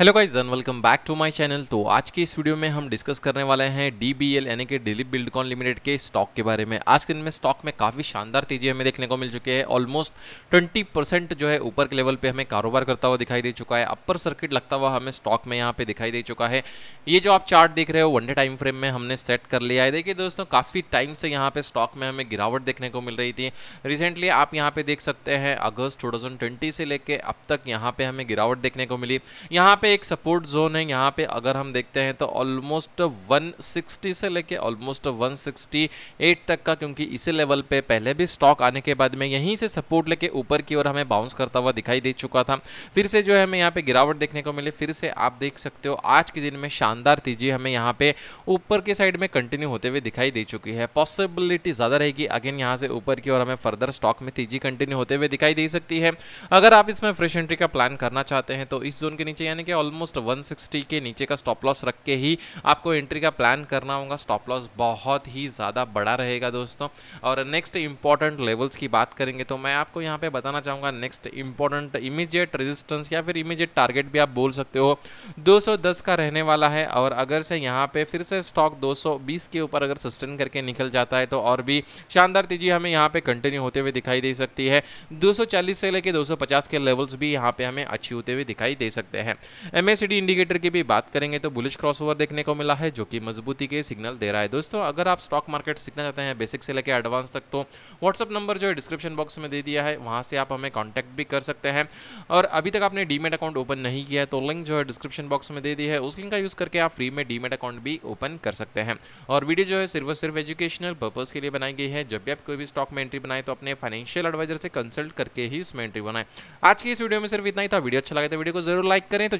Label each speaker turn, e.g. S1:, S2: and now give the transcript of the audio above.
S1: hello guys and welcome back to my channel तो आज के इस वीडियो में हम डिस्कस करने वाले हैं डी बी एल यानी कि डिलीप बिल्डकॉन लिमिटेड के स्टॉक के बारे में आज के दिन में स्टॉक में काफ़ी शानदार तेजी हमें देखने को मिल चुकी है ऑलमोस्ट 20 परसेंट जो है ऊपर के लेवल पे हमें कारोबार करता हुआ दिखाई दे चुका है अपर सर्किट लगता हुआ हमें स्टॉक में यहाँ पे दिखाई दे चुका है ये जो आप चार्ट देख रहे हो वनडे टाइम फ्रेम में हमने सेट कर लिया है देखिए दोस्तों काफ़ी टाइम से यहाँ पे स्टॉक में हमें गिरावट देखने को मिल रही थी रिसेंटली आप यहाँ पे देख सकते हैं अगस्त टू से लेकर अब तक यहाँ पे हमें गिरावट देखने को मिली यहाँ पे एक सपोर्ट जोन है यहाँ पे अगर हम देखते हैं तो ऑलमोस्ट 160 से लेके ऑलमोस्ट 168 तक का क्योंकि इसी लेवल पे पहले भी स्टॉक आने के बाद में यहीं से सपोर्ट लेके ऊपर की ओर हमें बाउंस करता हुआ दिखाई दे चुका था फिर से जो है हमें यहाँ पे गिरावट देखने को मिली फिर से आप देख सकते हो आज के दिन में शानदार तेजी हमें यहाँ पे ऊपर के साइड में कंटिन्यू होते हुए दिखाई दे चुकी है पॉसिबिलिटी ज़्यादा रहेगी अगेन यहाँ से ऊपर की ओर हमें फर्दर स्टॉक में तेजी कंटिन्यू होते हुए दिखाई दे सकती है अगर आप इसमें फ्रेश एंट्री का प्लान करना चाहते हैं तो इस जोन के नीचे यानी कि ऑलमोस्ट 160 के नीचे का स्टॉप लॉस रख के ही आपको एंट्री का प्लान करना होगा स्टॉप लॉस बहुत ही ज़्यादा बड़ा रहेगा दोस्तों और नेक्स्ट इंपॉर्टेंट लेवल्स की बात करेंगे तो मैं आपको यहाँ पे बताना चाहूँगा नेक्स्ट इंपॉर्टेंट इमीजिएट रेजिस्टेंस या फिर इमीजिएट टारगेट भी आप बोल सकते हो 210 का रहने वाला है और अगर से यहाँ पे फिर से स्टॉक 220 के ऊपर अगर सस्टेन करके निकल जाता है तो और भी शानदार तेजी हमें यहाँ पर कंटिन्यू होते हुए दिखाई दे सकती है दो से लेकर दो के लेवल्स भी यहाँ पर हमें अच्छी होते हुए दिखाई दे सकते हैं एम इंडिकेटर की भी बात करेंगे तो बुलिश क्रॉसओवर देखने को मिला है जो कि मजबूती के सिग्नल दे रहा है दोस्तों अगर आप स्टॉक मार्केट सीखना चाहते हैं बेसिक से लेकर एडवांस तक तो व्हाट्सअप नंबर जो है डिस्क्रिप्शन बॉक्स में दे दिया है वहाँ से आप हमें कॉन्टैक्ट भी कर सकते हैं और अभी तक आपने डीमेट अकाउंट ओपन नहीं किया है तो लिंक जो है डिस्क्रिप्शन बॉक्स में दे दी है उस लिंक का यूज़ करके आप फ्री में डीमेट अकाउंट भी ओपन कर सकते हैं और वीडियो जो है सिर्फ सिर्फ एजुकेशनल पर्पज़ के लिए बनाई गई है जब भी आप कोई भी स्टॉक में एंट्री बनाए तो अपने फाइनेंशियल एडवाइजर से कंसल्ट करके ही उसमें एंट्री बनाए आज की इस वीडियो में सिर्फ इतना ही था वीडियो अच्छा लगा तो वीडियो को जरूर लाइक करें तो